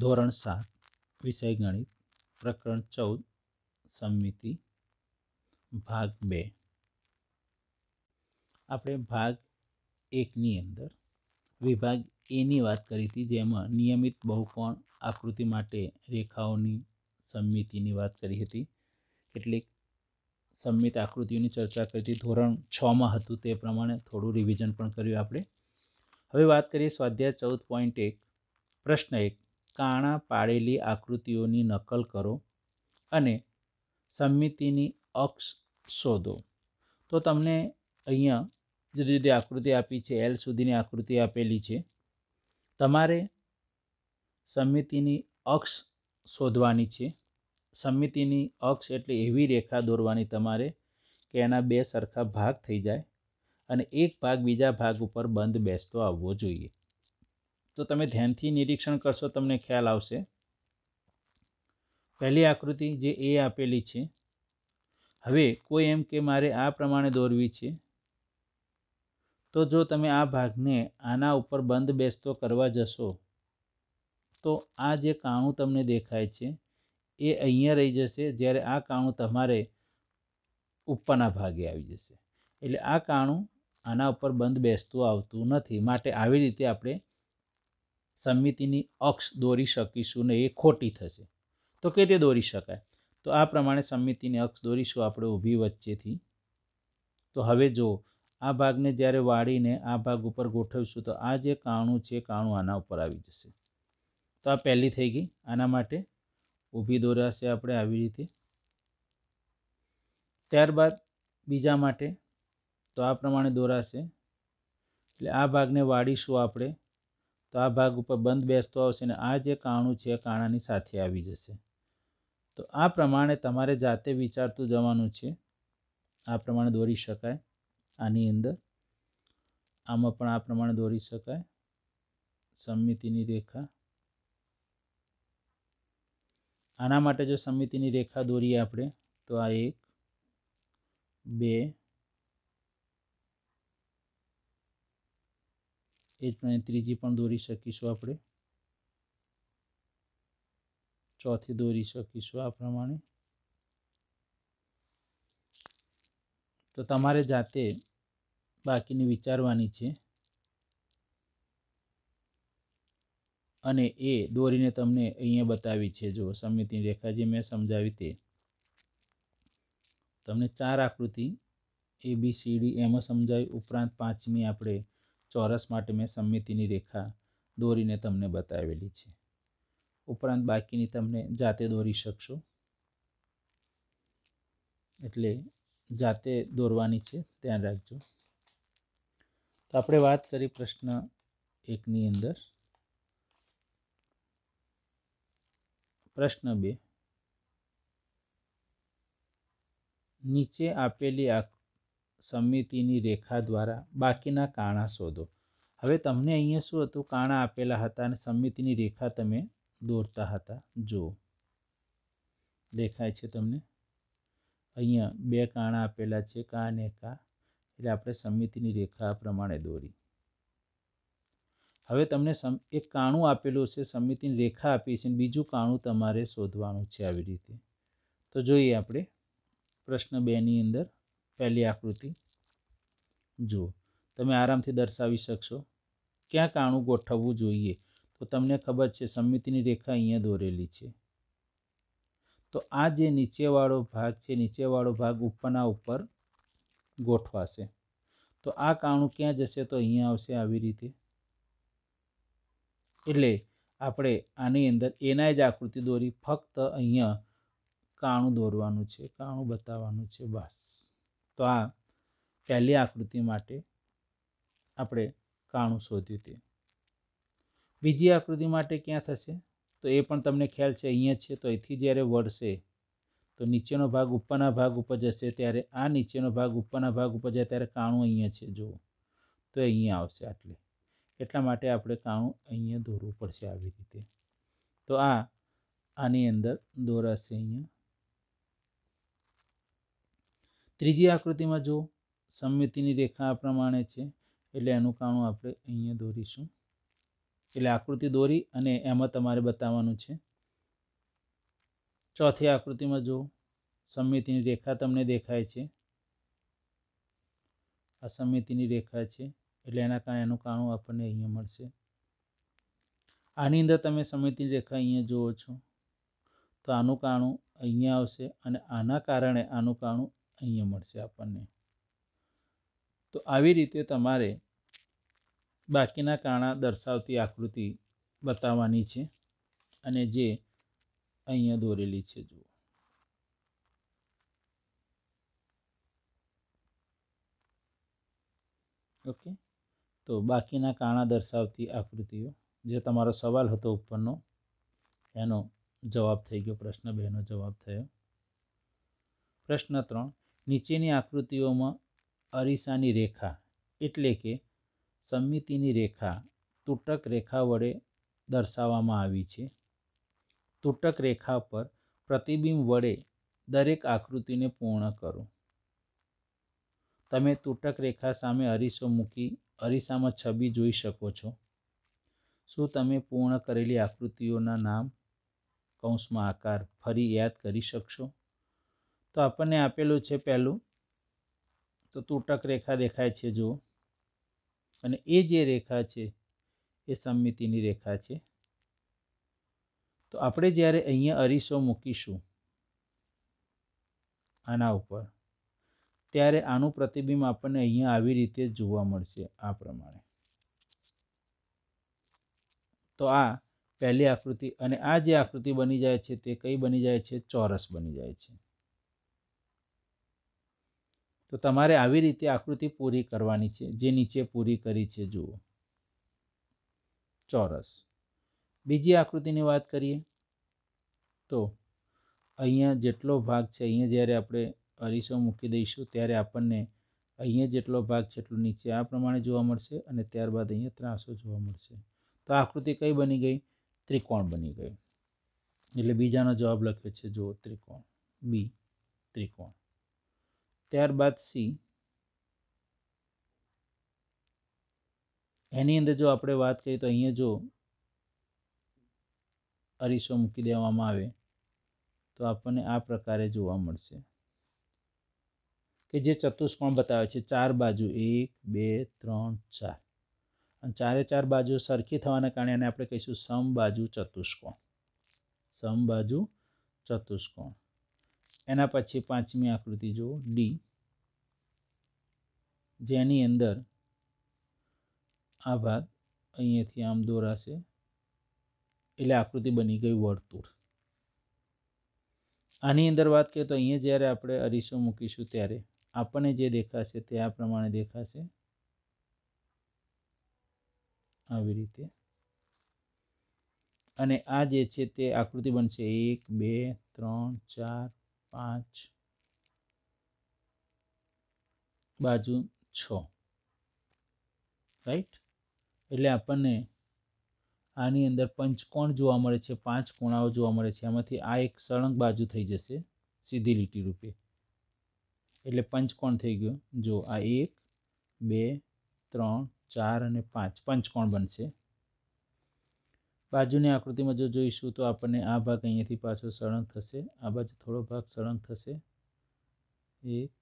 ધોરણ સાત વિષય ગણિત પ્રકરણ ચૌદ સમિતિ ભાગ બે આપણે ભાગ એકની અંદર વિભાગ એની વાત કરી હતી જેમાં નિયમિત બહુકોણ આકૃતિ માટે રેખાઓની સમિતિની વાત કરી હતી કેટલીક સમિત આકૃતિઓની ચર્ચા કરી હતી ધોરણ છમાં હતું તે પ્રમાણે થોડું રિવિઝન પણ કર્યું આપણે હવે વાત કરીએ સ્વાધ્યાય ચૌદ પોઈન્ટ એક પ્રશ્ન એક કાણા પાડેલી આકૃતિઓની નકલ કરો અને સમિતિની અક્ષ શોધો તો તમને અહીંયા જુદી જુદી આકૃતિ આપી છે એલ સુધીની આકૃતિ આપેલી છે તમારે સમિતિની અક્ષ શોધવાની છે સમિતિની અક્ષ એટલે એવી રેખા દોરવાની તમારે કે એના બે સરખા ભાગ થઈ જાય અને એક ભાગ બીજા ભાગ ઉપર બંધ બેસતો આવવો જોઈએ તો તમે ધ્યાનથી નિરીક્ષણ કરશો તમને ખ્યાલ આવશે પહેલી આકૃતિ જે એ આપેલી છે હવે કોઈ એમ કે મારે આ પ્રમાણે દોરવી છે તો જો તમે આ ભાગને આના ઉપર બંધ બેસતો કરવા જશો તો આ જે કાણું તમને દેખાય છે એ અહીંયા રહી જશે જ્યારે આ કાણું તમારે ઉપરના ભાગે આવી જશે એટલે આ કાણું આના ઉપર બંધ બેસતું આવતું નથી માટે આવી રીતે આપણે સમિતિની અક્ષ દોરી શકીશું ને એ ખોટી થશે તો કે તે દોરી શકાય તો આ પ્રમાણે સમિતિની અક્ષ દોરીશું આપણે ઊભી વચ્ચેથી તો હવે જો આ ભાગને જ્યારે વાળીને આ ભાગ ઉપર ગોઠવીશું તો આ જે કાણું છે કાણું આના ઉપર આવી જશે તો આ પહેલી થઈ ગઈ આના માટે ઊભી દોરાશે આપણે આવી રીતે ત્યારબાદ બીજા માટે તો આ પ્રમાણે દોરાશે એટલે આ ભાગને વાળીશું આપણે તો આ ભાગ ઉપર બંધ બેસતો આવશે અને આ જે કાણું છે એ કાણાની સાથે આવી જશે તો આ પ્રમાણે તમારે જાતે વિચારતું જવાનું છે આ પ્રમાણે દોરી શકાય આની અંદર આમાં પણ આ પ્રમાણે દોરી શકાય સમિતિની રેખા આના માટે જો સમિતિની રેખા દોરીએ આપણે તો આ એક બે એ જ પ્રમાણે ત્રીજી પણ દોરી શકીશું આપણે ચોથી દોરી શકીશું આ પ્રમાણે તો તમારે જાતે બાકીની વિચારવાની છે અને એ દોરીને તમને અહીંયા બતાવી છે જો સમિતિની રેખા જે મેં સમજાવી તે તમને ચાર આકૃતિ એ બી સી ડી એમાં સમજાવી ઉપરાંત પાંચમી આપણે ચોરસ માટે મેં સમિતિની રેખા દોરીને તમને બતાવેલી છે ઉપરાંત બાકીની તમને જાતે દોરી શકશો એટલે જાતે દોરવાની છે ધ્યાન રાખજો તો આપણે વાત કરી પ્રશ્ન એકની અંદર પ્રશ્ન બે નીચે આપેલી આકૃતિ સમિતિની રેખા દ્વારા બાકીના કાણા શોધો હવે તમને અહીંયા શું હતું કાણા આપેલા હતા અને સમિતિની રેખા તમે દોરતા હતા જુઓ દેખાય છે તમને અહીંયા બે કાણા આપેલા છે કા ને કા એટલે આપણે સમિતિની રેખા પ્રમાણે દોરી હવે તમને સમ એક કાણું આપેલું છે સમિતિની રેખા આપી છે બીજું કાણું તમારે શોધવાનું છે આવી રીતે તો જોઈએ આપણે પ્રશ્ન બેની અંદર પહેલી આકૃતિ જુઓ તમે આરામથી દર્શાવી શકશો ક્યાં કાણું ગોઠવવું જોઈએ તો તમને ખબર છે સમિતિની રેખા અહીંયા દોરેલી છે તો આ જે નીચેવાળો ભાગ છે નીચેવાળો ભાગ ઉપરના ઉપર ગોઠવાશે તો આ કાણું ક્યાં જશે તો અહીંયા આવશે આવી રીતે એટલે આપણે આની અંદર એના જ આકૃતિ દોરી ફક્ત અહીંયા કાણું દોરવાનું છે કાણું બતાવવાનું છે બસ તો આ પહેલી આકૃતિ માટે આપણે કાણું શોધ્યું તે બીજી આકૃતિ માટે ક્યાં થશે તો એ પણ તમને ખ્યાલ છે અહીંયા છે તો અહીંથી જ્યારે વળશે તો નીચેનો ભાગ ઉપરના ભાગ ઉપર જશે ત્યારે આ નીચેનો ભાગ ઉપરના ભાગ ઉપર જાય ત્યારે કાણું અહીંયા છે જુઓ તો અહીંયા આવશે આટલે એટલા માટે આપણે કાણું અહીંયા દોરવું પડશે આવી રીતે તો આ આની અંદર દોરાશે અહીંયા ત્રીજી આકૃતિમાં જો સમમિતિની રેખા આ પ્રમાણે છે એટલે એનું કાણું આપણે અહીંયા દોરીશું એટલે આકૃતિ દોરી અને એમાં તમારે બતાવવાનું છે ચોથી આકૃતિમાં જો સમમિતિની રેખા તમને દેખાય છે આ સમમિતિની રેખા છે એટલે એના કારણે એનું કાણું આપણને અહીંયા મળશે આની અંદર તમે સમિતિની રેખા અહીંયા જુઓ છો તો આનું કાણું અહીંયા આવશે અને આના કારણે આનું કાણું અહીંયા મળશે આપણને તો આવી રીતે તમારે બાકીના કાણા દર્શાવતી આકૃતિ બતાવવાની છે અને જે અહીંયા દોરેલી છે જુઓ ઓકે તો બાકીના કાણા દર્શાવતી આકૃતિઓ જે તમારો સવાલ હતો ઉપરનો એનો જવાબ થઈ ગયો પ્રશ્ન બેનો જવાબ થયો પ્રશ્ન ત્રણ નીચેની આકૃતિઓમાં અરીસાની રેખા એટલે કે સમિતિની રેખા તૂટક રેખા વડે દર્શાવવામાં આવી છે તૂટક રેખા પર પ્રતિબિંબ વડે દરેક આકૃતિને પૂર્ણ કરો તમે તૂટક રેખા સામે અરીસો મૂકી અરીસામાં છબી જોઈ શકો છો શું તમે પૂર્ણ કરેલી આકૃતિઓના નામ કૌંસમાં આકાર ફરી યાદ કરી શકશો તો આપણને આપેલું છે પહેલું તો તૂટક રેખા દેખાય છે જુઓ અને એ જે રેખા છે એ સમમિતિની રેખા છે તો આપણે જ્યારે અહીંયા અરીસો મૂકીશું આના ઉપર ત્યારે આનું પ્રતિબિંબ આપણને અહીંયા આવી રીતે જોવા મળશે આ પ્રમાણે તો આ પહેલી આકૃતિ અને આ જે આકૃતિ બની જાય છે તે કઈ બની જાય છે ચોરસ બની જાય છે તો તમારે આવી રીતે આકૃતિ પૂરી કરવાની છે જે નીચે પૂરી કરી છે જુઓ ચોરસ બીજી આકૃતિની વાત કરીએ તો અહીંયા જેટલો ભાગ છે અહીંયા જ્યારે આપણે અરીસો મૂકી દઈશું ત્યારે આપણને અહીંયા જેટલો ભાગ છે એટલું નીચે આ પ્રમાણે જોવા મળશે અને ત્યારબાદ અહીંયા ત્રાસો જોવા મળશે તો આકૃતિ કઈ બની ગઈ ત્રિકોણ બની ગઈ એટલે બીજાનો જવાબ લખ્યો છે જુઓ ત્રિકોણ બી ત્રિકોણ ત્યારબાદ સી એની અંદર જો આપણે વાત કરીએ તો અહીંયા જો અરીસો મૂકી દેવામાં આવે તો આપણને આ પ્રકારે જોવા મળશે કે જે ચતુષ્કોણ બતાવે છે ચાર બાજુ એક બે ત્રણ ચાર અને ચારે ચાર બાજુ સરખી થવાના કારણે આપણે કહીશું સમબાજુ ચતુષ્કોણ સમબાજુ ચતુષ્કોણ એના પછી પાંચમી આકૃતિ જુઓ ડી જેની અંદર આ ભાગ અહીંયાથી આમ દોરાશે એટલે આકૃતિ બની ગઈ વર્તુળ આની અંદર વાત કરીએ તો અહીંયા જ્યારે આપણે અરીસો મૂકીશું ત્યારે આપણને જે દેખાશે તે આ પ્રમાણે દેખાશે આવી રીતે અને આ જે છે તે આકૃતિ બનશે એક બે ત્રણ ચાર પાંચ બાજુ છ રાઈટ એટલે આપણને આની અંદર પંચકોણ જોવા મળે છે પાંચ કોણાઓ જોવા મળે છે આમાંથી આ એક સળંગ બાજુ થઈ જશે સીધી લીટી રૂપે એટલે પંચકોણ થઈ ગયું જો આ એક બે ત્રણ ચાર અને પાંચ પંચકોણ બનશે બાજુની આકૃતિમાં જો જોઈશું તો આપણને આ ભાગ અહીંયાથી પાછો સળંગ થશે આ બાજુ થોડો ભાગ સળંગ થશે એક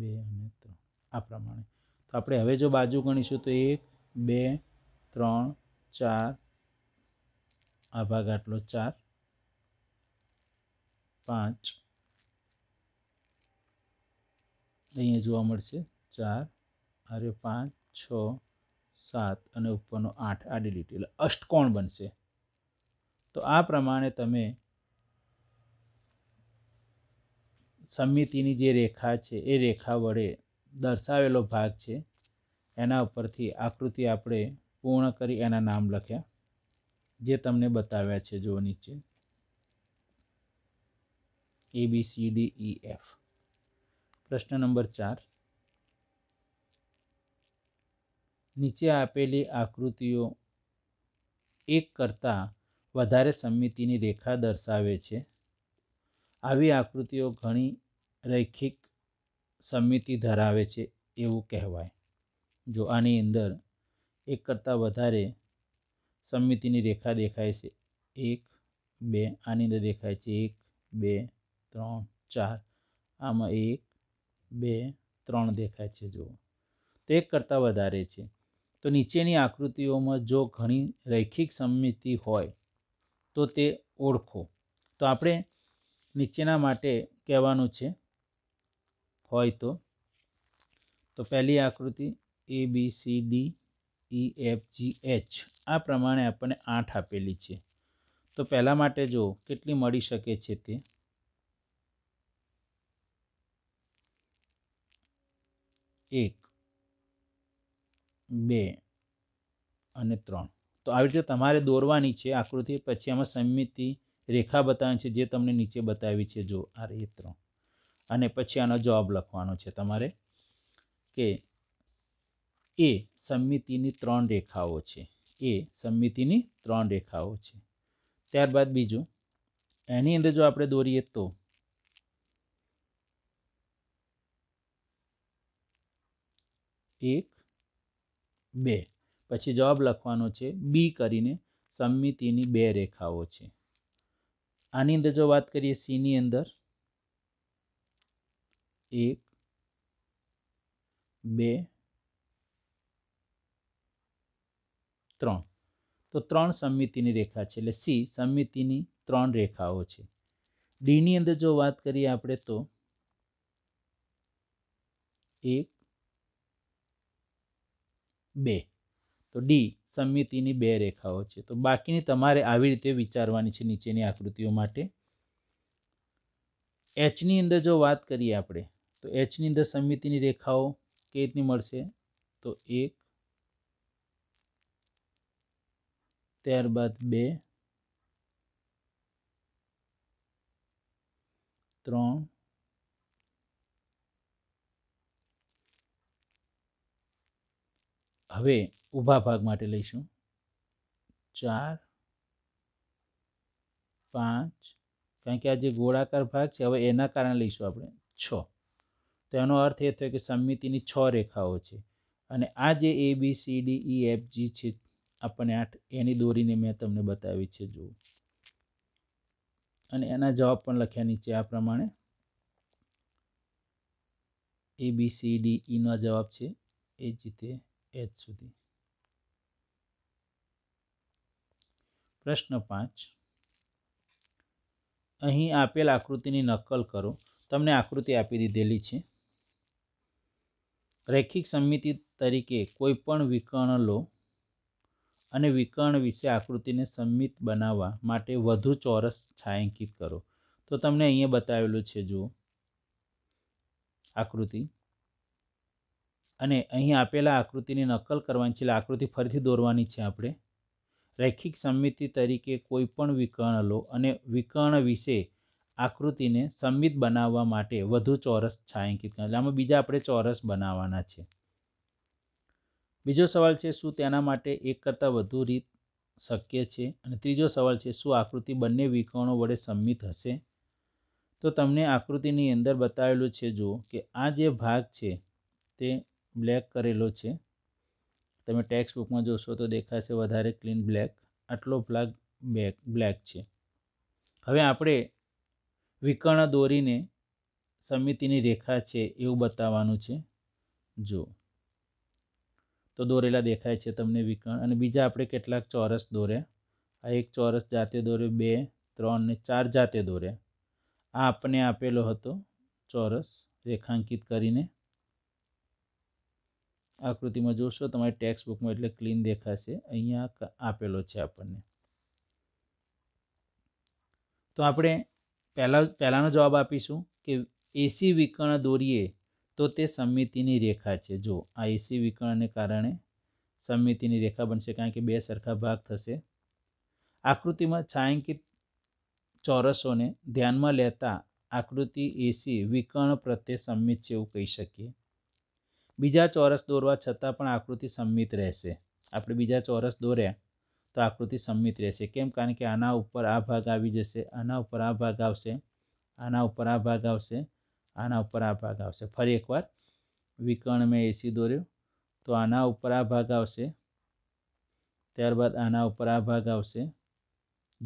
બે અને ત્રણ આ પ્રમાણે તો આપણે હવે જો બાજુ ગણીશું તો એક બે ત્રણ ચાર આ ભાગ આટલો ચાર પાંચ અહીંયા જોવા મળશે ચાર અરે પાંચ છ સાત અને ઉપરનો આઠ આ ડિલીટ એટલે અષ્ટકોણ બનશે તો આ પ્રમાણે તમે સમિતિની જે રેખા છે એ રેખા વડે દર્શાવેલો ભાગ છે એના ઉપરથી આકૃતિ આપણે પૂર્ણ કરી એના નામ લખ્યા જે તમને બતાવ્યા છે જો નીચે A B C D E F પ્રશ્ન નંબર ચાર નીચે આપેલી આકૃતિઓ એક કરતાં વધારે સમિતિની રેખા દર્શાવે છે આવી આકૃતિઓ ઘણી રૈખિક સમિતિ ધરાવે છે એવું કહેવાય જો આની અંદર એક કરતાં વધારે સમિતિની રેખા દેખાય છે એક બે આની અંદર દેખાય છે એક બે ત્રણ ચાર આમાં એક બે ત્રણ દેખાય છે જુઓ તો એક કરતાં વધારે છે તો નીચેની આકૃતિઓમાં જો ઘણી રૈખિક સમિતિ હોય તો તે ઓળખો તો આપણે નીચેના માટે કહેવાનું છે હોય તો તો પહેલી આકૃતિ A B C D E F G H આ પ્રમાણે આપણને આઠ આપેલી છે તો પહેલાં માટે જો કેટલી મળી શકે છે તે એક બે અને ત્રણ તો આવી રીતે તમારે દોરવાની છે આકૃતિ પછી આમાં સમિતિ રેખા બતાવવાની છે જે તમને નીચે બતાવી છે જો આ એ ત્રણ અને પછી આનો જવાબ લખવાનો છે તમારે કે એ સમિતિની ત્રણ રેખાઓ છે એ સમિતિની ત્રણ રેખાઓ છે ત્યારબાદ બીજું એની અંદર જો આપણે દોરીએ તો એક બે પછી જવાબ લખવાનો છે બી કરીને સમિતિની બે રેખાઓ છે આની અંદર જો વાત કરીએ સીની અંદર એક બે ત્રણ તો ત્રણ સમિતિની રેખા છે એટલે સી સમિતિની ત્રણ રેખાઓ છે ડીની અંદર જો વાત કરીએ આપણે તો એક બે તો ડી સમિતિની બે રેખાઓ છે તો બાકીની તમારે આવી રીતે વિચારવાની છે નીચેની આકૃતિઓ માટે એચની અંદર જો વાત કરીએ આપણે તો એચની અંદર સમિતિની રેખાઓ કઈ રીતની મળશે તો એક ત્યારબાદ બે ત્રણ હવે ઊભા ભાગ માટે લઈશું ચાર પાંચ કારણ કે આ જે ગોળાકાર ભાગ છે હવે એના કારણે લઈશું આપણે છ તો એનો અર્થ એ થયો કે સમિતિની છ રેખાઓ છે અને આ જે A B C D E F G છે આપણને આઠ એની દોરીને મેં તમને બતાવી છે જુઓ અને એના જવાબ પણ લખ્યા નીચે આ પ્રમાણે એ બી સી ડી ઈનો જવાબ છે એ જ રીતે એચ સુધી પ્રશ્ન પાંચ અહીં આપેલ આકૃતિની નકલ કરો તમને આકૃતિ આપી દીધેલી છે રેખિક સમિતિ તરીકે કોઈપણ વિકર્ણ લો અને વિકર્ણ વિશે આકૃતિને સંમિત બનાવવા માટે વધુ ચોરસ છાંયાંકિત કરો તો તમને અહીંયા બતાવેલું છે જુઓ આકૃતિ અને અહીં આપેલા આકૃતિની નકલ કરવાની છે એટલે આકૃતિ ફરીથી દોરવાની છે આપણે રૈખિક સમિતિ તરીકે કોઈપણ વિકર્ણ લો અને વિકર્ણ વિશે આકૃતિને સંમિત બનાવવા માટે વધુ ચોરસ છાંયાંકિત એટલે આમાં બીજા આપણે ચોરસ બનાવવાના છે બીજો સવાલ છે શું તેના માટે એક કરતાં વધુ રીત શક્ય છે અને ત્રીજો સવાલ છે શું આકૃતિ બંને વિકર્ણો વડે સંમિત હશે તો તમને આકૃતિની અંદર બતાવેલું છે જુઓ કે આ જે ભાગ છે તે બ્લેક કરેલો છે તમે ટેક્સ્ટ બુકમાં જોશો તો દેખાશે વધારે ક્લીન બ્લેક આટલો બ્લેક બેક બ્લેક છે હવે આપણે વિકર્ણ દોરીને સમિતિની રેખા છે એવું બતાવવાનું છે જો તો દોરેલા દેખાય છે તમને વિકર્ણ અને બીજા આપણે કેટલાક ચોરસ દોર્યા આ એક ચોરસ જાતે દોર્યો બે ત્રણ ને ચાર જાતે દોર્યા આ આપણને આપેલો હતો ચોરસ રેખાંકિત કરીને આકૃતિમાં જોશો તમારી ટેક્સ્ટ બુકમાં એટલે ક્લીન દેખાશે અહીંયા આપેલો છે આપણને તો આપણે પહેલાં પહેલાંનો જવાબ આપીશું કે એસી વિકર્ણ દોરીએ તો તે સમિતિની રેખા છે જો આ એસી વિકર્ણને કારણે સમિતિની રેખા બનશે કારણ કે બે સરખા ભાગ થશે આકૃતિમાં છાંયાંકિત ચોરસોને ધ્યાનમાં લેતા આકૃતિ એસી વિકર્ણ પ્રત્યે સંમિત છે એવું કહી શકીએ બીજા ચોરસ દોરવા છતાં પણ આકૃતિ સંમિત રહેશે આપણે બીજા ચોરસ દોર્યા તો આકૃતિ સંમિત રહેશે કેમ કારણ કે આના ઉપર આ ભાગ આવી જશે આના ઉપર આ ભાગ આવશે આના ઉપર આ ભાગ આવશે આના ઉપર આ ભાગ આવશે ફરી એકવાર વિકર્ણ મેં એસી દોર્યો તો આના ઉપર આ ભાગ આવશે ત્યારબાદ આના ઉપર આ ભાગ આવશે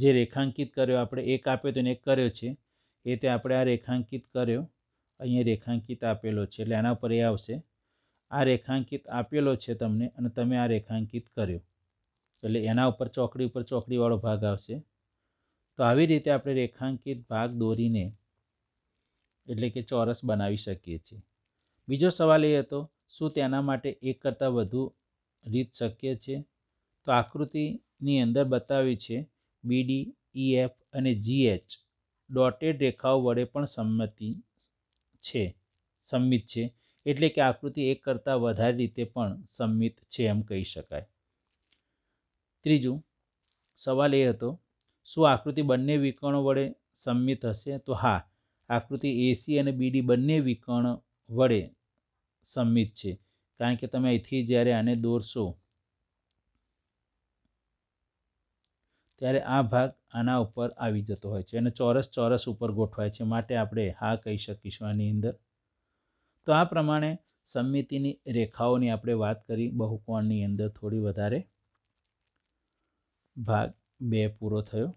જે રેખાંકિત કર્યો આપણે એક આપ્યો તો એને એક કર્યો છે એ તે આપણે આ રેખાંકિત કર્યો અહીંયા રેખાંકિત આપેલો છે એટલે આના ઉપર એ આવશે આ રેખાંકિત આપેલો છે તમને અને તમે આ રેખાંકિત કર્યો એટલે એના ઉપર ચોકડી ઉપર ચોકડીવાળો ભાગ આવશે તો આવી રીતે આપણે રેખાંકિત ભાગ દોરીને એટલે કે ચોરસ બનાવી શકીએ છીએ બીજો સવાલ એ હતો શું તેના માટે એક કરતાં વધુ રીત શક્ય છે તો આકૃતિની અંદર બતાવી છે બીડી ઈ એફ અને જી એચ ડોટેડ રેખાઓ વડે પણ સંમતિ છે સંમિત છે એટલે કે આકૃતિ એક કરતાં વધારે રીતે પણ સંમિત છે એમ કહી શકાય ત્રીજું સવાલ એ હતો શું આકૃતિ બંને વિકર્ણો વડે સંમિત હશે તો હા આકૃતિ એસી અને બીડી બંને વિકર્ણ વડે સંમિત છે કારણ કે તમે અહીંથી જ્યારે આને દોરશો ત્યારે આ ભાગ આના ઉપર આવી જતો હોય છે અને ચોરસ ચોરસ ઉપર ગોઠવાય છે માટે આપણે હા કહી શકીશું આની અંદર તો આ પ્રમાણે સમમિતિની રેખાઓની આપણે વાત કરી બહુકોણની અંદર થોડી વધારે ભાગ બે પૂરો થયો